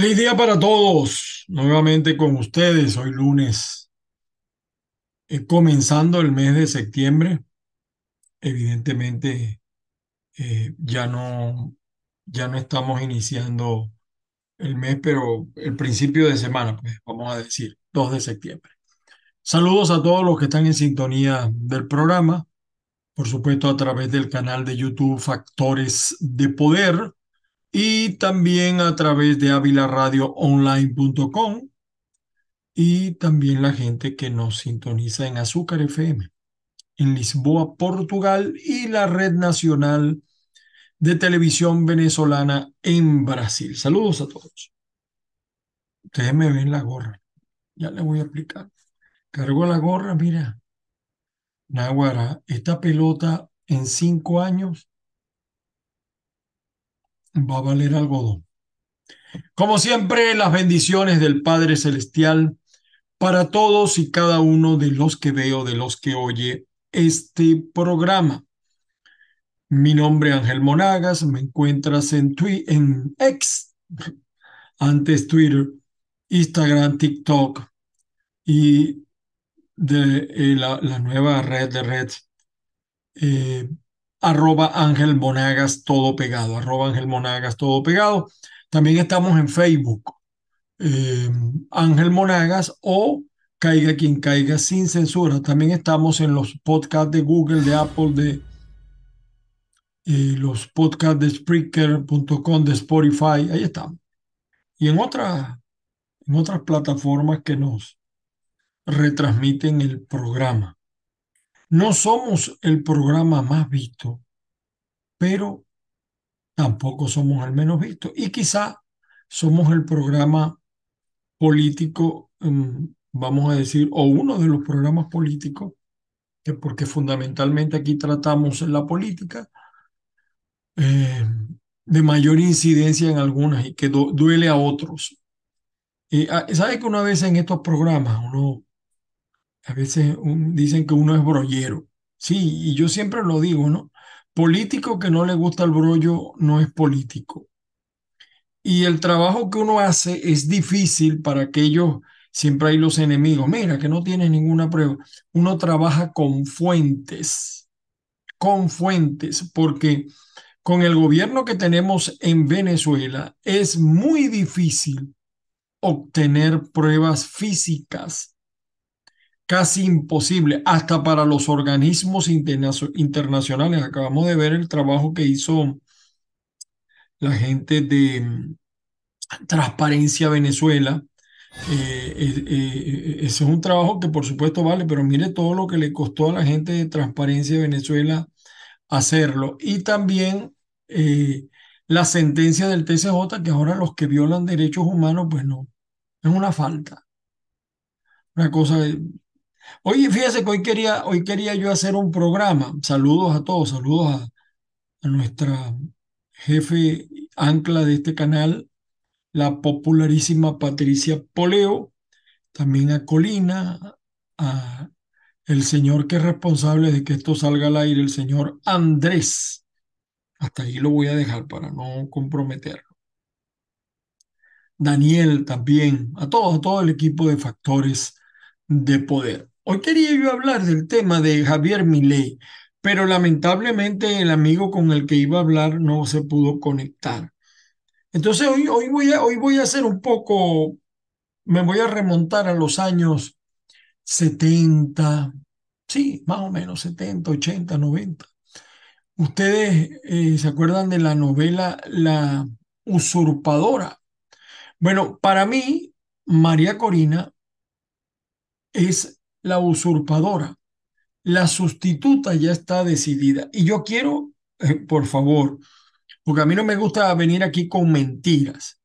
Feliz día para todos, nuevamente con ustedes, hoy lunes, eh, comenzando el mes de septiembre, evidentemente eh, ya, no, ya no estamos iniciando el mes, pero el principio de semana, pues vamos a decir, 2 de septiembre. Saludos a todos los que están en sintonía del programa, por supuesto a través del canal de YouTube Factores de Poder, y también a través de avilaradioonline.com y también la gente que nos sintoniza en Azúcar FM, en Lisboa, Portugal y la Red Nacional de Televisión Venezolana en Brasil. Saludos a todos. Ustedes me ven la gorra. Ya le voy a explicar. Cargo la gorra, mira. Naguara, esta pelota en cinco años va a valer algodón. Como siempre, las bendiciones del Padre Celestial para todos y cada uno de los que veo, de los que oye este programa. Mi nombre es Ángel Monagas, me encuentras en, en antes Twitter, Instagram, TikTok y de eh, la, nueva red de red eh, arroba Ángel Monagas todo pegado, arroba Ángel Monagas todo pegado. También estamos en Facebook, eh, Ángel Monagas o Caiga quien caiga sin censura. También estamos en los podcasts de Google, de Apple, de eh, los podcasts de Spreaker.com, de Spotify, ahí estamos. Y en, en otras plataformas que nos retransmiten el programa. No somos el programa más visto, pero tampoco somos el menos visto. Y quizá somos el programa político, em, vamos a decir, o uno de los programas políticos, porque fundamentalmente aquí tratamos la política, em, de mayor incidencia en algunas y que duele a otros. Y ah, ¿Sabes que una vez en estos programas uno a veces dicen que uno es brollero. Sí, y yo siempre lo digo, ¿no? Político que no le gusta el brollo no es político. Y el trabajo que uno hace es difícil para aquellos, siempre hay los enemigos, mira que no tienes ninguna prueba. Uno trabaja con fuentes, con fuentes, porque con el gobierno que tenemos en Venezuela es muy difícil obtener pruebas físicas casi imposible, hasta para los organismos internacionales. Acabamos de ver el trabajo que hizo la gente de mm, Transparencia Venezuela. Eh, eh, eh, ese es un trabajo que por supuesto vale, pero mire todo lo que le costó a la gente de Transparencia Venezuela hacerlo. Y también la sentencia del TCJ, que ahora los que violan derechos humanos, pues no, es una falta. Una cosa, Oye, fíjese que hoy quería, hoy quería yo hacer un programa. Saludos a todos, saludos a, nuestra jefe ancla de este canal, la popularísima Patricia Poleo, también a Colina, a el señor que es responsable de que esto salga al aire, el señor Andrés. Hasta ahí lo voy a dejar para no comprometerlo. Daniel también, a todos, a todo el equipo de factores de poder. Hoy quería yo hablar del tema de Javier Milei, pero lamentablemente el amigo con el que iba a hablar no se pudo conectar. Entonces hoy, hoy, voy, a, hoy voy a hacer un poco, me voy a remontar a los años 70, sí, más o menos 70, 80, 90. Ustedes eh, se acuerdan de la novela La usurpadora. Bueno, para mí, María Corina es la usurpadora. La sustituta ya está decidida. Y yo quiero, eh, por favor, porque a mí no me gusta venir aquí con mentiras.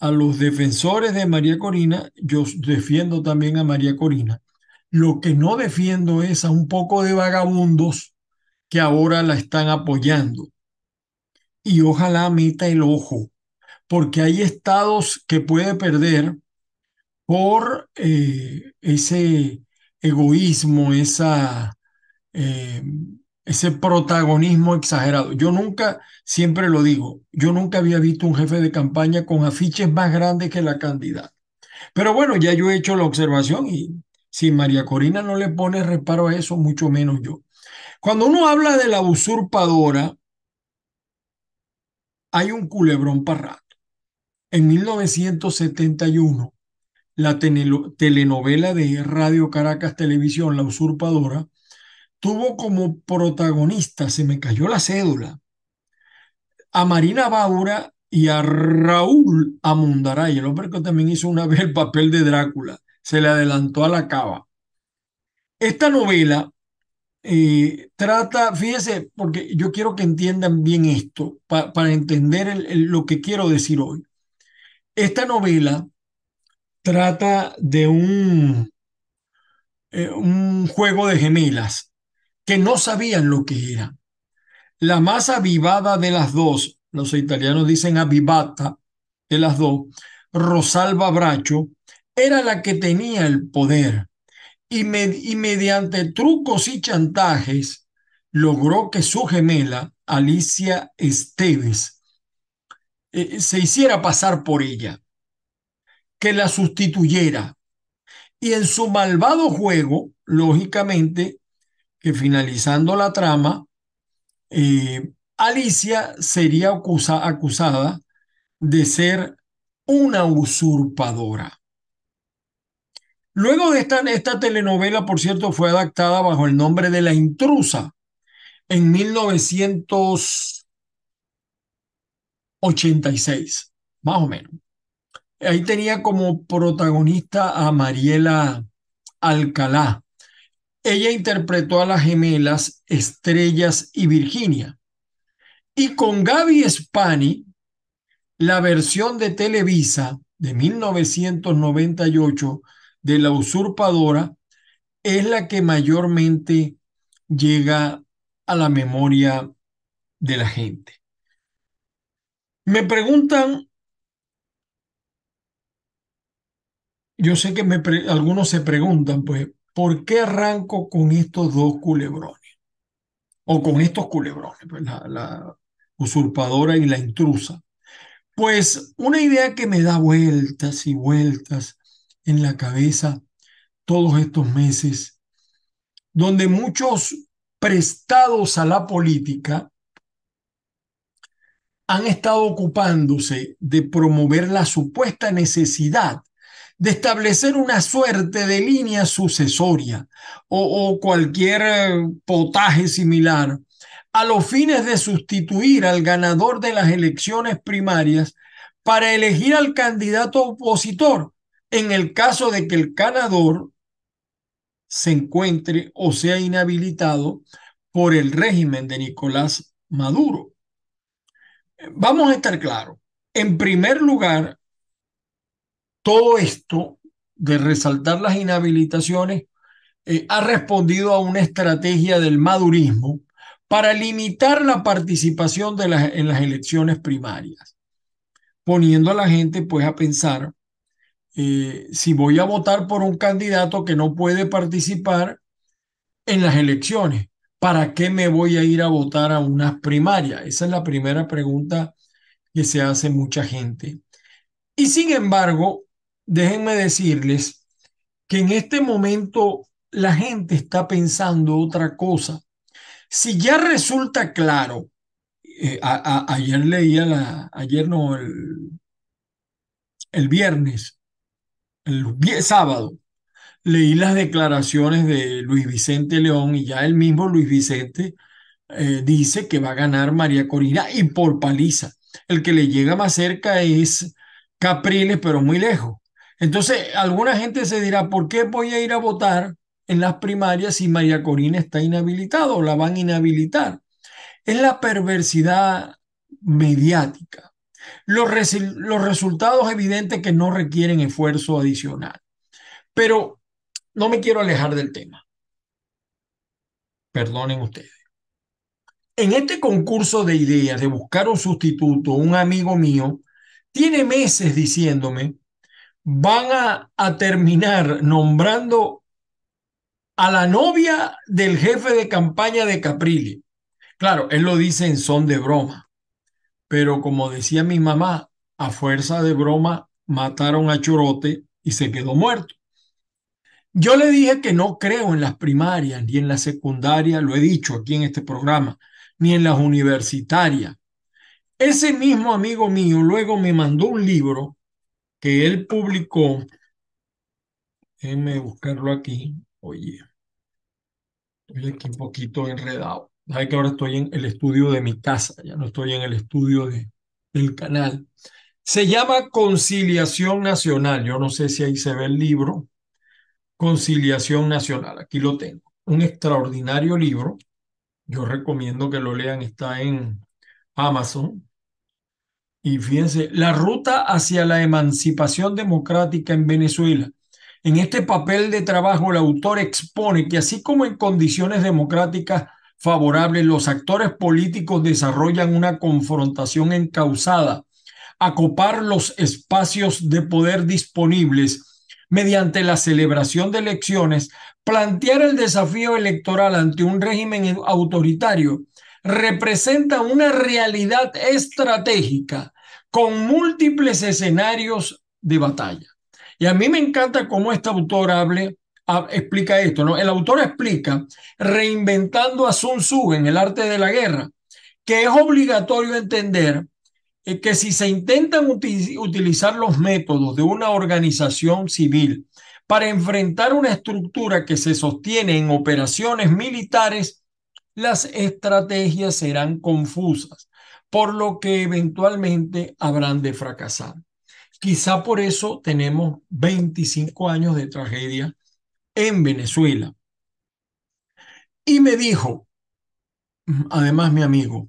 A los defensores de María Corina, yo defiendo también a María Corina. Lo que no defiendo es a un poco de vagabundos que ahora la están apoyando. Y ojalá meta el ojo, porque hay estados que puede perder por eh, ese, egoísmo, esa, eh, ese protagonismo exagerado. Yo nunca, siempre lo digo, yo nunca había visto un jefe de campaña con afiches más grandes que la candidata. Pero bueno, ya yo he hecho la observación y si María Corina no le pone reparo a eso, mucho menos yo. Cuando uno habla de la usurpadora, hay un culebrón parrado. En 1971, la telenovela de Radio Caracas Televisión, La Usurpadora, tuvo como protagonista, se me cayó la cédula, a Marina Baura y a Raúl Amundaray, el hombre que también hizo una vez el papel de Drácula, se le adelantó a la cava. Esta novela eh, trata, fíjese, porque yo quiero que entiendan bien esto, para entender lo que quiero decir hoy. Esta novela trata de un, eh, un juego de gemelas que no sabían lo que era. La más avivada de las dos, los italianos dicen avivata de las dos, Rosalba Bracho, era la que tenía el poder y, mediante trucos y chantajes logró que su gemela, Alicia Esteves, eh, se hiciera pasar por ella que la sustituyera. Y en su malvado juego, lógicamente, que finalizando la trama, eh, Alicia sería acusada de ser una usurpadora. Luego de esta, esta telenovela, por cierto, fue adaptada bajo el nombre de La Intrusa en 1986, más o menos. Ahí tenía como protagonista a Mariela Alcalá. Ella interpretó a las gemelas Estrellas y Virginia. Y con Gaby Spani, la versión de Televisa de 1998 de La Usurpadora es la que mayormente llega a la memoria de la gente. Me preguntan Yo sé que algunos se preguntan, pues, ¿por qué arranco con estos dos culebrones? O con estos culebrones, pues, la usurpadora y la intrusa. Pues una idea que me da vueltas y vueltas en la cabeza todos estos meses, donde muchos prestados a la política han estado ocupándose de promover la supuesta necesidad de establecer una suerte de línea sucesoria o, cualquier eh, potaje similar a los fines de sustituir al ganador de las elecciones primarias para elegir al candidato opositor en el caso de que el ganador se encuentre o sea inhabilitado por el régimen de Nicolás Maduro. Vamos a estar claros. En primer lugar, todo esto de resaltar las inhabilitaciones eh, ha respondido a una estrategia del madurismo para limitar la participación de en las elecciones primarias, poniendo a la gente pues a pensar eh, si voy a votar por un candidato que no puede participar en las elecciones, ¿para qué me voy a ir a votar a unas primarias? Esa es la primera pregunta que se hace mucha gente. Y sin embargo, déjenme decirles que en este momento la gente está pensando otra cosa. Si ya resulta claro, eh, ayer leía, la, ayer no, el, viernes, el sábado, leí las declaraciones de Luis Vicente León y ya el mismo Luis Vicente eh, dice que va a ganar María Corina y por paliza. El que le llega más cerca es Capriles, pero muy lejos. Entonces, alguna gente se dirá, ¿por qué voy a ir a votar en las primarias si María Corina está inhabilitada o la van a inhabilitar? Es la perversidad mediática. Los, resultados evidentes que no requieren esfuerzo adicional. Pero no me quiero alejar del tema. Perdonen ustedes. En este concurso de ideas de buscar un sustituto, un amigo mío tiene meses diciéndome van a, terminar nombrando a la novia del jefe de campaña de Caprilli. Claro, él lo dice en son de broma, pero como decía mi mamá, a fuerza de broma mataron a Churote y se quedó muerto. Yo le dije que no creo en las primarias ni en la secundaria, lo he dicho aquí en este programa, ni en las universitarias. Ese mismo amigo mío luego me mandó un libro que él publicó, déjenme buscarlo aquí, oye, estoy aquí un poquito enredado. Sabe que ahora estoy en el estudio de mi casa, ya no estoy en el estudio de, del canal. Se llama Conciliación Nacional. Yo no sé si ahí se ve el libro. Conciliación Nacional. Aquí lo tengo. Un extraordinario libro. Yo recomiendo que lo lean. Está en Amazon. Y fíjense, la ruta hacia la emancipación democrática en Venezuela. En este papel de trabajo, el autor expone que así como en condiciones democráticas favorables, los actores políticos desarrollan una confrontación encausada Acopar los espacios de poder disponibles mediante la celebración de elecciones, plantear el desafío electoral ante un régimen autoritario representa una realidad estratégica con múltiples escenarios de batalla. Y a mí me encanta cómo este autor explica esto. ¿no? El autor explica, reinventando a Sun Tzu en el arte de la guerra, que es obligatorio entender eh, que si se intentan utilizar los métodos de una organización civil para enfrentar una estructura que se sostiene en operaciones militares, las estrategias serán confusas, por lo que eventualmente habrán de fracasar. Quizá por eso tenemos 25 años de tragedia en Venezuela. Y me dijo, además mi amigo,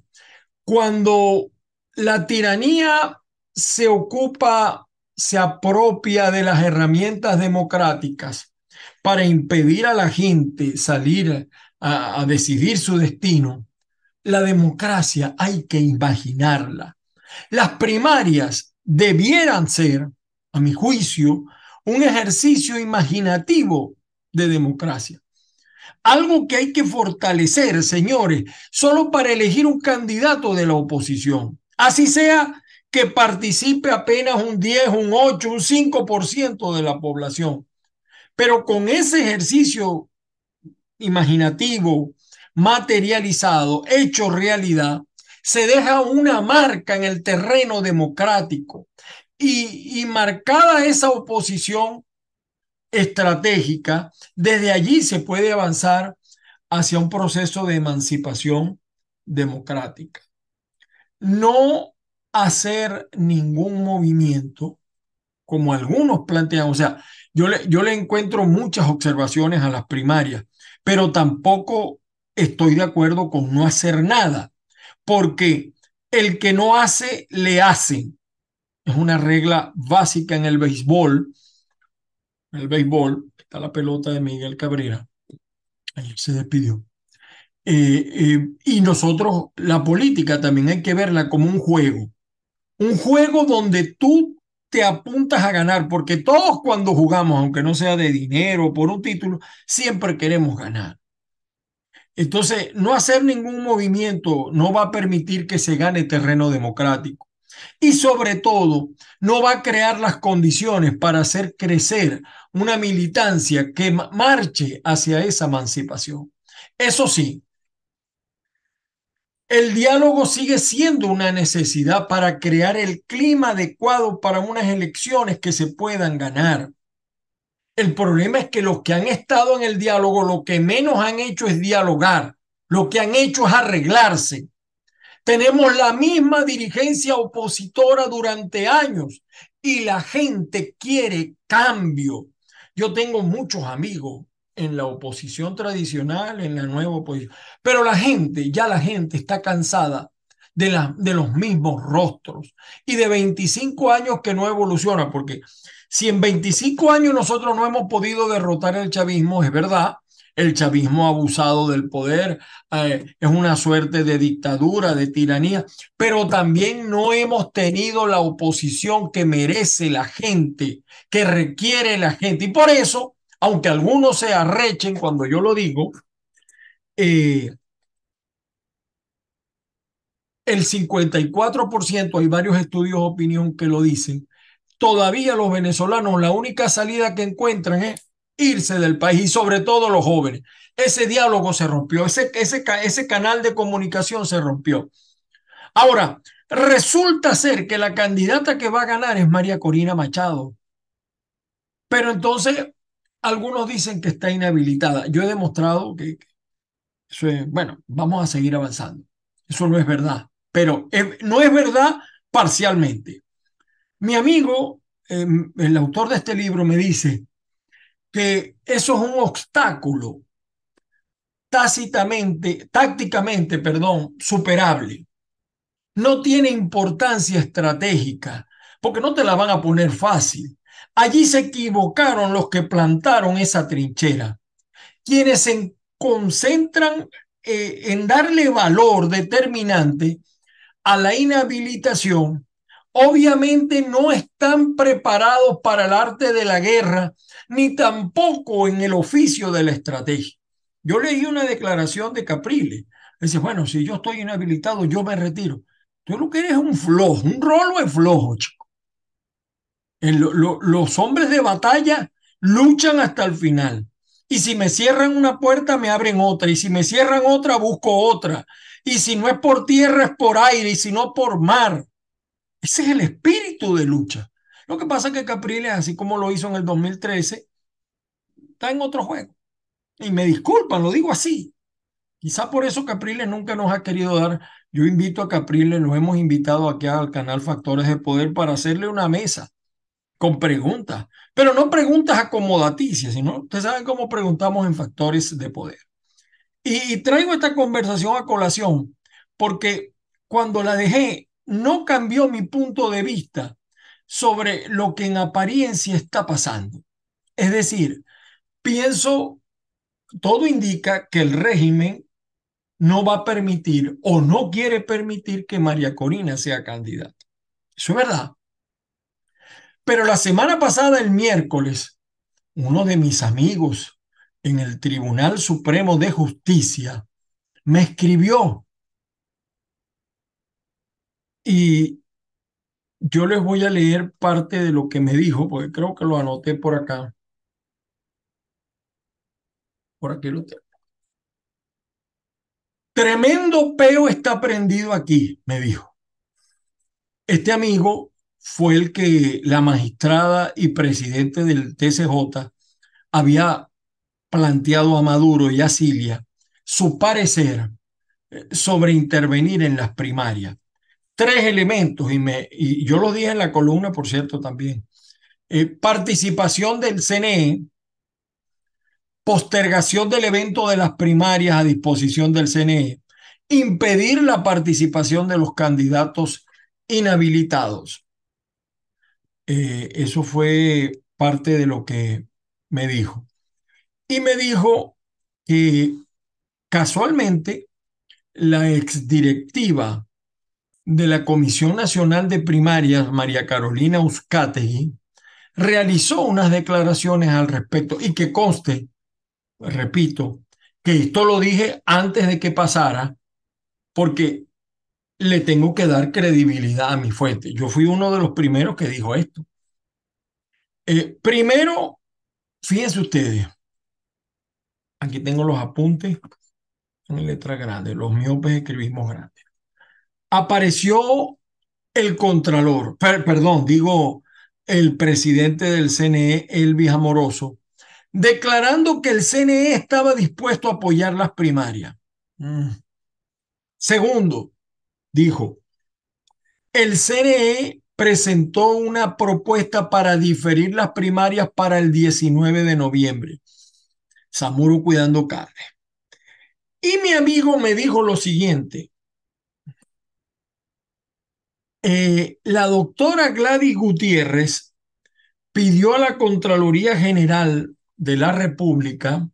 cuando la tiranía se ocupa, se apropia de las herramientas democráticas para impedir a la gente salir a, decidir su destino, la democracia hay que imaginarla. Las primarias debieran ser, a mi juicio, un ejercicio imaginativo de democracia. Algo que hay que fortalecer, señores, solo para elegir un candidato de la oposición. Así sea que participe apenas un 10, un 8, un 5% de la población. Pero con ese ejercicio imaginativo, materializado, hecho realidad, se deja una marca en el terreno democrático y, marcada esa oposición estratégica, desde allí se puede avanzar hacia un proceso de emancipación democrática. No hacer ningún movimiento como algunos plantean. O sea, yo le, yo le encuentro muchas observaciones a las primarias pero tampoco estoy de acuerdo con no hacer nada, porque el que no hace, le hace, Es una regla básica en el béisbol. En el béisbol está la pelota de Miguel Cabrera. ahí se despidió. Eh, eh, y nosotros, la política también hay que verla como un juego. Un juego donde tú te apuntas a ganar, porque todos cuando jugamos, aunque no sea de dinero o por un título, siempre queremos ganar. Entonces, no hacer ningún movimiento no va a permitir que se gane terreno democrático. Y sobre todo, no va a crear las condiciones para hacer crecer una militancia que marche hacia esa emancipación. Eso sí, el diálogo sigue siendo una necesidad para crear el clima adecuado para unas elecciones que se puedan ganar. El problema es que los que han estado en el diálogo lo que menos han hecho es dialogar, lo que han hecho es arreglarse. Tenemos la misma dirigencia opositora durante años y la gente quiere cambio. Yo tengo muchos amigos en la oposición tradicional, en la nueva oposición. Pero la gente, ya la gente está cansada de, la, de los mismos rostros y de 25 años que no evoluciona, porque si en 25 años nosotros no hemos podido derrotar el chavismo, es verdad, el chavismo ha abusado del poder, eh, es una suerte de dictadura, de tiranía, pero también no hemos tenido la oposición que merece la gente, que requiere la gente. Y por eso aunque algunos se arrechen cuando yo lo digo, eh, el 54%, hay varios estudios de opinión que lo dicen, todavía los venezolanos la única salida que encuentran es irse del país y sobre todo los jóvenes. Ese diálogo se rompió, ese, ese, ese canal de comunicación se rompió. Ahora, resulta ser que la candidata que va a ganar es María Corina Machado. Pero entonces algunos dicen que está inhabilitada. Yo he demostrado que, eso bueno, vamos a seguir avanzando. Eso no es verdad, pero no es verdad parcialmente. Mi amigo, em, el autor de este libro, me dice que eso es un obstáculo tácitamente, tácticamente, perdón, superable. No tiene importancia estratégica, porque no te la van a poner fácil. Allí se equivocaron los que plantaron esa trinchera, quienes se concentran eh, en darle valor determinante a la inhabilitación. Obviamente no están preparados para el arte de la guerra, ni tampoco en el oficio de la estrategia. Yo leí una declaración de Capriles. Dice, bueno, si yo estoy inhabilitado, yo me retiro. Tú lo que eres es un flojo, un rolo es flojo, los hombres de batalla luchan hasta el final. Y si me cierran una puerta, me abren otra. Y si me cierran otra, busco otra. Y si no es por tierra, es por aire. Y si no, por mar. Ese es el espíritu de lucha. Lo que pasa es que Capriles, así como lo hizo en el 2013, está en otro juego. Y me disculpan, lo digo así. Quizá por eso Capriles nunca nos ha querido dar. Yo invito a Capriles, nos hemos invitado aquí al canal Factores de Poder para hacerle una mesa con preguntas, pero no preguntas acomodaticias, sino ustedes saben cómo preguntamos en factores de poder. Y, traigo esta conversación a colación porque cuando la dejé no cambió mi punto de vista sobre lo que en apariencia está pasando. Es decir, pienso, todo indica que el régimen no va a permitir o no quiere permitir que María Corina sea candidata. Eso es verdad. Pero la semana pasada, el miércoles, uno de mis amigos en el Tribunal Supremo de Justicia me escribió y yo les voy a leer parte de lo que me dijo, porque creo que lo anoté por acá. Por aquí lo tengo. Tremendo peo está prendido aquí, me dijo. Este amigo fue el que la magistrada y presidente del TCJ había planteado a Maduro y a Cilia su parecer eh, sobre intervenir en las primarias. Tres elementos, y, me, yo los dije en la columna, por cierto, también. Eh, participación del CNE, postergación del evento de las primarias a disposición del CNE, impedir la participación de los candidatos inhabilitados. Eh, eso fue parte de lo que me dijo. Y me dijo que casualmente la exdirectiva de la Comisión Nacional de Primarias, María Carolina Uzcategui, realizó unas declaraciones al respecto y que conste, repito, que esto lo dije antes de que pasara, porque le tengo que dar credibilidad a mi fuente. Yo fui uno de los primeros que dijo esto. Eh, primero, fíjense ustedes, aquí tengo los apuntes en letra grande, los miopes escribimos grandes. Apareció el contralor, perdón, digo el presidente del CNE, Elvis Amoroso, declarando que el CNE estaba dispuesto a apoyar las primarias. Mm. Segundo, dijo, el CNE presentó una propuesta para diferir las primarias para el 19 de noviembre. Samuro cuidando carne. Y mi amigo me dijo lo siguiente. Eh, la doctora Gladys Gutiérrez pidió a la Contraloría General de la República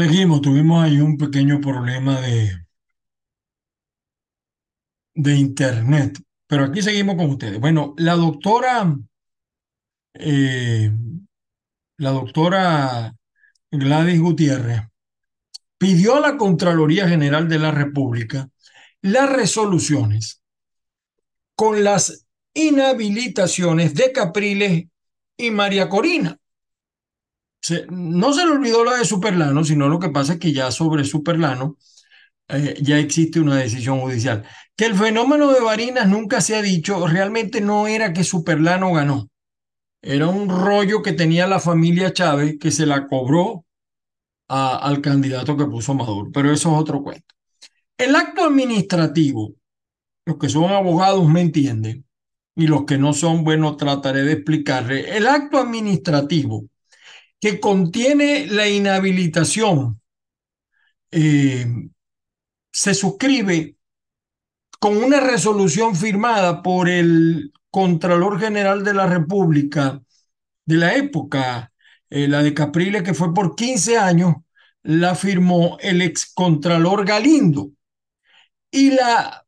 Seguimos, tuvimos ahí un pequeño problema de, de internet, pero aquí seguimos con ustedes. Bueno, la doctora, eh, la doctora Gladys Gutiérrez pidió a la Contraloría General de la República las resoluciones con las inhabilitaciones de Capriles y María Corina no se le olvidó la de Superlano, sino lo que pasa es que ya sobre Superlano eh, ya existe una decisión judicial. Que el fenómeno de Varinas nunca se ha dicho, realmente no era que Superlano ganó. Era un rollo que tenía la familia Chávez que se la cobró al candidato que puso Maduro, pero eso es otro cuento. El acto administrativo, los que son abogados me entienden, y los que no son, bueno, trataré de explicarle. El acto administrativo que contiene la inhabilitación eh, se suscribe con una resolución firmada por el Contralor General de la República de la época, eh, la de Capriles, que fue por 15 años, la firmó el ex Contralor Galindo. Y, la,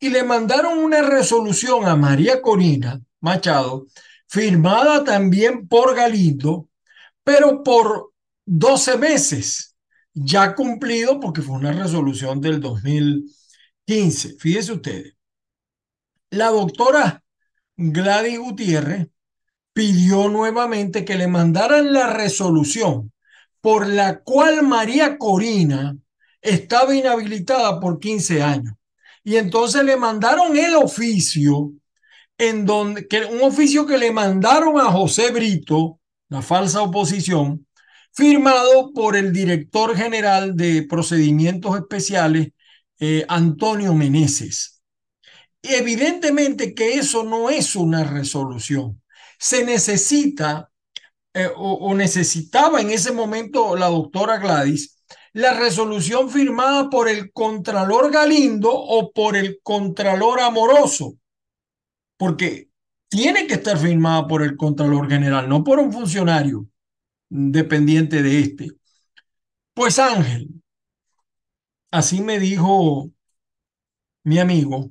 y le mandaron una resolución a María Corina Machado, firmada también por Galindo, pero por 12 meses, ya cumplido porque fue una resolución del 2015. Fíjese ustedes, la doctora Gladys Gutiérrez pidió nuevamente que le mandaran la resolución por la cual María Corina estaba inhabilitada por 15 años. Y entonces le mandaron el oficio en donde que un oficio que le mandaron a José Brito la falsa oposición, firmado por el director general de procedimientos especiales, eh, Antonio Meneses. Evidentemente que eso no es una resolución. Se necesita eh, o necesitaba en ese momento la doctora Gladys la resolución firmada por el Contralor Galindo o por el Contralor Amoroso, porque tiene que estar firmada por el Contralor General, no por un funcionario dependiente de este. Pues Ángel, así me dijo mi amigo,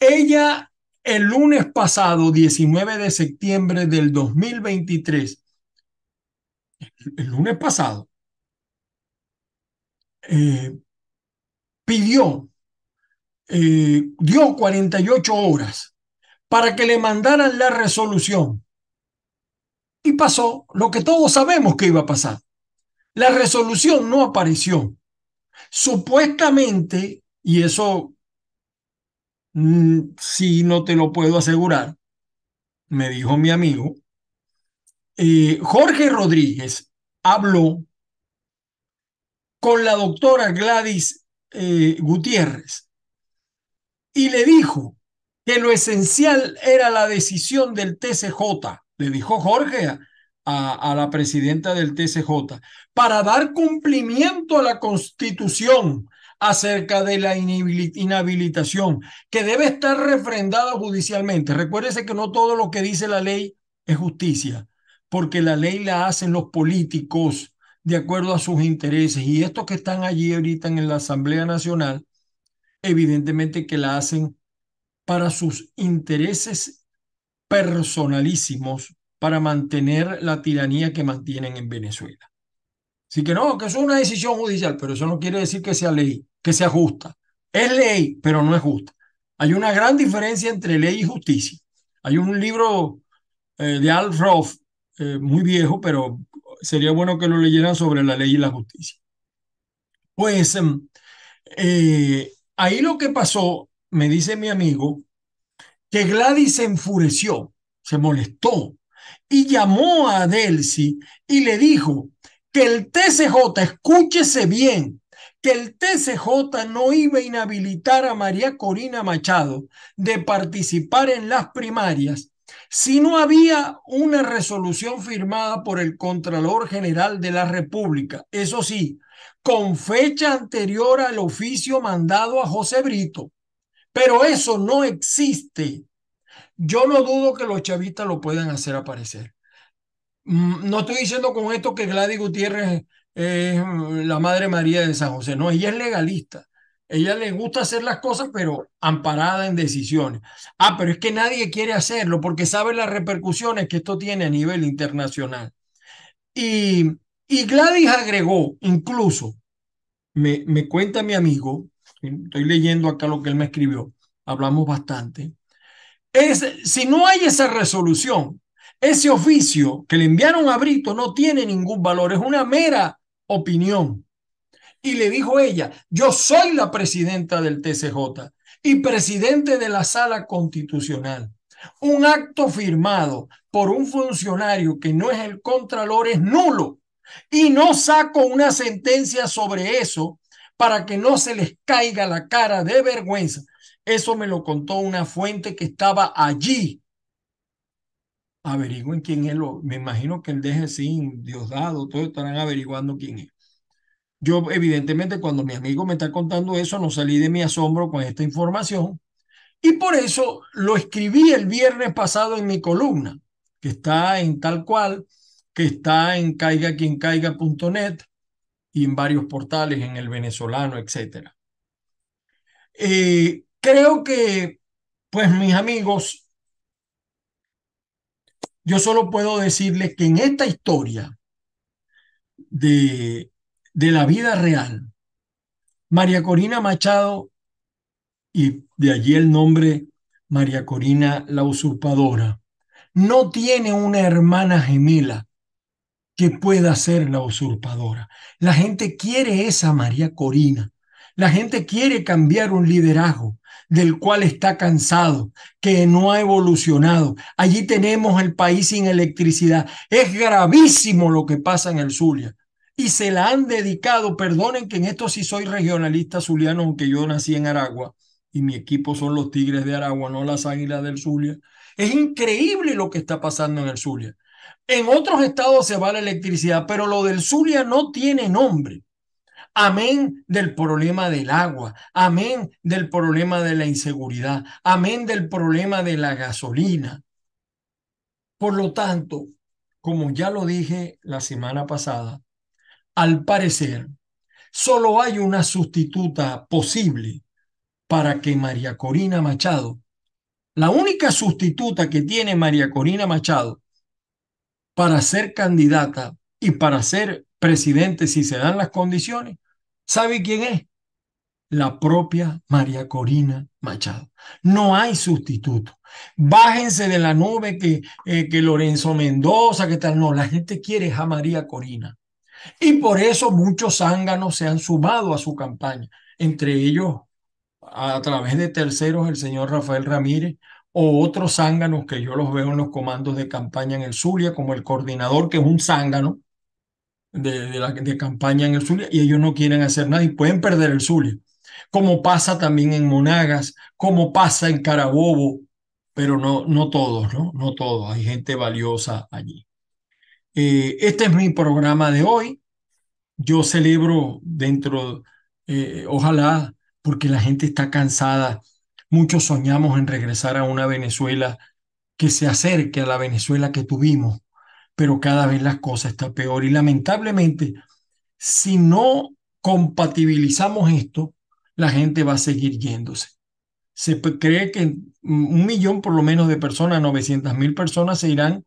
ella el lunes pasado, 19 de septiembre del 2023, el lunes pasado, eh, pidió eh, dio 48 horas para que le mandaran la resolución. Y pasó lo que todos sabemos que iba a pasar. La resolución no apareció. Supuestamente, y eso si mm, sí no te lo puedo asegurar, me dijo mi amigo, eh, Jorge Rodríguez habló con la doctora Gladys eh, Gutiérrez y le dijo que lo esencial era la decisión del TCJ, le dijo Jorge a, la presidenta del TCJ, para dar cumplimiento a la constitución acerca de la inhabilitación, que debe estar refrendada judicialmente. Recuérdese que no todo lo que dice la ley es justicia, porque la ley la hacen los políticos de acuerdo a sus intereses. Y estos que están allí ahorita en la Asamblea Nacional evidentemente que la hacen para sus intereses personalísimos, para mantener la tiranía que mantienen en Venezuela. Así que no, que eso es una decisión judicial, pero eso no quiere decir que sea ley, que sea justa. Es ley, pero no es justa. Hay una gran diferencia entre ley y justicia. Hay un libro eh, de Al Roth, eh, muy viejo, pero sería bueno que lo leyeran sobre la ley y la justicia. Pues em, eh, Ahí lo que pasó, me dice mi amigo, que Gladys se enfureció, se molestó y llamó a Delcy y le dijo que el TCJ, escúchese bien, que el TCJ no iba a inhabilitar a María Corina Machado de participar en las primarias si no había una resolución firmada por el Contralor General de la República. Eso sí, con fecha anterior al oficio mandado a José Brito. Pero eso no existe. Yo no dudo que los chavistas lo puedan hacer aparecer. Mm, no estoy diciendo con esto que Gladys Gutiérrez es mm, la Madre María de San José. No, ella es legalista. Ella le gusta hacer las cosas, pero amparada en decisiones. Ah, pero es que nadie quiere hacerlo porque sabe las repercusiones que esto tiene a nivel internacional. Y, y Gladys agregó incluso me, cuenta mi amigo, estoy leyendo acá lo que él me escribió, hablamos bastante, es, si no hay esa resolución, ese oficio que le enviaron a Brito no tiene ningún valor, es una mera opinión. Y le dijo ella, yo soy la presidenta del TCJ y presidente de la sala constitucional. Un acto firmado por un funcionario que no es el contralor es nulo y no saco una sentencia sobre eso para que no se les caiga la cara de vergüenza. Eso me lo contó una fuente que estaba allí. Averigüen quién es, lo, me imagino que el dios Diosdado, todos estarán averiguando quién es. Yo, evidentemente, cuando mi amigo me está contando eso, no salí de mi asombro con esta información. Y por eso lo escribí el viernes pasado en mi columna, que está en tal cual que está en caigaquiencaiga.net y en varios portales, en el venezolano, etc. Eh, creo que, pues mis amigos, yo solo puedo decirles que en esta historia de, de la vida real, María Corina Machado, y de allí el nombre María Corina la usurpadora, no tiene una hermana gemela que pueda ser la usurpadora. La gente quiere esa María Corina. La gente quiere cambiar un liderazgo del cual está cansado, que no ha evolucionado. Allí tenemos el país sin electricidad. Es gravísimo lo que pasa en el Zulia. Y se la han dedicado, perdonen que en esto sí soy regionalista zuliano, aunque yo nací en Aragua y mi equipo son los Tigres de Aragua, no las Águilas del Zulia. Es increíble lo que está pasando en el Zulia. En otros estados se va la electricidad, pero lo del Zulia no tiene nombre. Amén del problema del agua, amén del problema de la inseguridad, amén del problema de la gasolina. Por lo tanto, como ya lo dije la semana pasada, al parecer, solo hay una sustituta posible para que María Corina Machado, la única sustituta que tiene María Corina Machado para ser candidata y para ser presidente si se dan las condiciones, ¿sabe quién es? La propia María Corina Machado. No hay sustituto. Bájense de la nube que, eh, que Lorenzo Mendoza, que tal. No, la gente quiere a María Corina. Y por eso muchos zánganos se han sumado a su campaña, entre ellos a través de terceros el señor Rafael Ramírez, o otros zánganos que yo los veo en los comandos de campaña en el Zulia, como el coordinador, que es un zángano de, campaña en el Zulia, y ellos no quieren hacer nada y pueden perder el Zulia. Como pasa también en Monagas, como pasa en Carabobo, pero no, no todos, ¿no? No todos, hay gente valiosa allí. Eh, este es mi programa de hoy. Yo celebro dentro, eh, ojalá, porque la gente está cansada Muchos soñamos en regresar a una Venezuela que se acerque a la Venezuela que tuvimos, pero cada vez las cosas están peor. Y lamentablemente, si no compatibilizamos esto, la gente va a seguir yéndose. Se cree que un millón por lo menos de personas, 900 mil personas se irán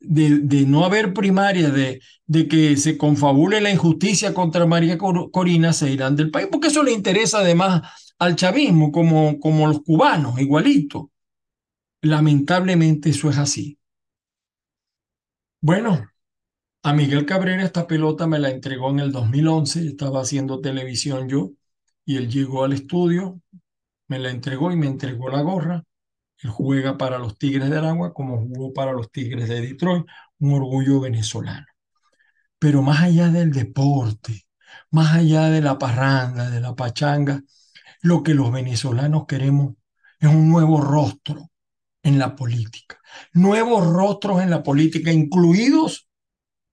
de, no haber primaria, de, de que se confabule la injusticia contra María Corina, se irán del país, porque eso le interesa además al chavismo como, como los cubanos, igualito. Lamentablemente eso es así. Bueno, a Miguel Cabrera esta pelota me la entregó en el 2011, estaba haciendo televisión yo y él llegó al estudio, me la entregó y me entregó la gorra. Él juega para los Tigres de Aragua como jugó para los Tigres de Detroit, un orgullo venezolano. Pero más allá del deporte, más allá de la parranda, de la pachanga, lo que los venezolanos queremos es un nuevo rostro en la política. Nuevos rostros en la política, incluidos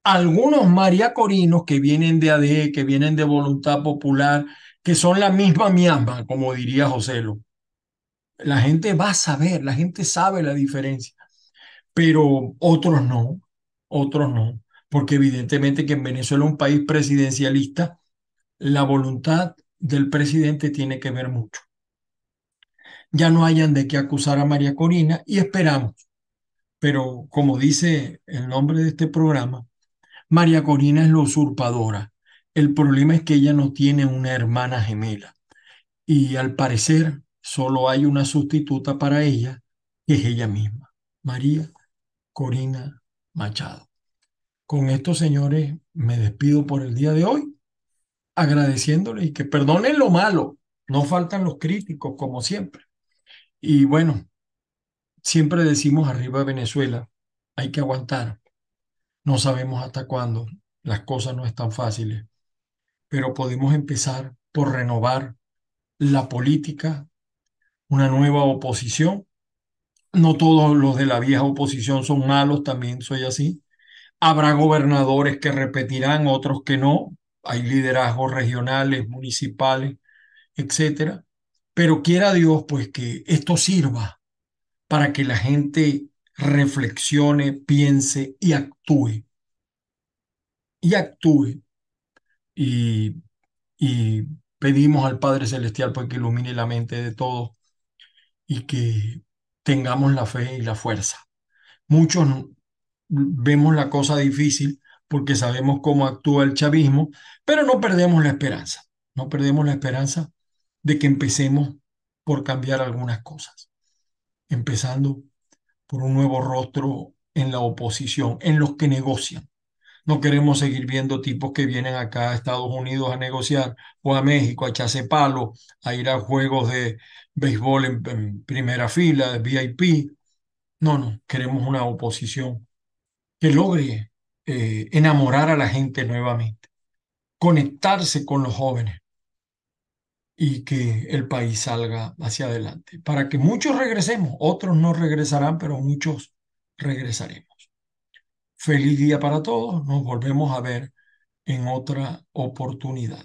algunos mariacorinos que vienen de ADE, que vienen de Voluntad Popular, que son la misma miamba, como diría José López. La gente va a saber, la gente sabe la diferencia, pero otros no, otros no, porque evidentemente que en Venezuela, un país presidencialista, la voluntad del presidente tiene que ver mucho. Ya no hayan de qué acusar a María Corina y esperamos. Pero como dice el nombre de este programa, María Corina es la usurpadora. El problema es que ella no tiene una hermana gemela. Y al parecer solo hay una sustituta para ella, que es ella misma, María Corina Machado. Con esto, señores, me despido por el día de hoy agradeciéndole y que perdonen lo malo. No faltan los críticos, como siempre. Y bueno, siempre decimos arriba Venezuela, hay que aguantar. No sabemos hasta cuándo, las cosas no están fáciles, pero podemos empezar por renovar la política, una nueva oposición. No todos los de la vieja oposición son malos, también soy así. Habrá gobernadores que repetirán, otros que no, hay liderazgos regionales, municipales, etcétera. Pero quiera Dios, pues que esto sirva para que la gente reflexione, piense y actúe. Y actúe. Y, y pedimos al Padre Celestial pues, que ilumine la mente de todos y que tengamos la fe y la fuerza. Muchos vemos la cosa difícil, porque sabemos cómo actúa el chavismo, pero no perdemos la esperanza, no perdemos la esperanza de que empecemos por cambiar algunas cosas, empezando por un nuevo rostro en la oposición, en los que negocian. No queremos seguir viendo tipos que vienen acá a Estados Unidos a negociar o a México a echarse palo, a ir a juegos de béisbol en, en primera fila, de VIP. No, no, queremos una oposición que logre eh, enamorar a la gente nuevamente, conectarse con los jóvenes y que el país salga hacia adelante. Para que muchos regresemos, otros no regresarán, pero muchos regresaremos. Feliz día para todos, nos volvemos a ver en otra oportunidad.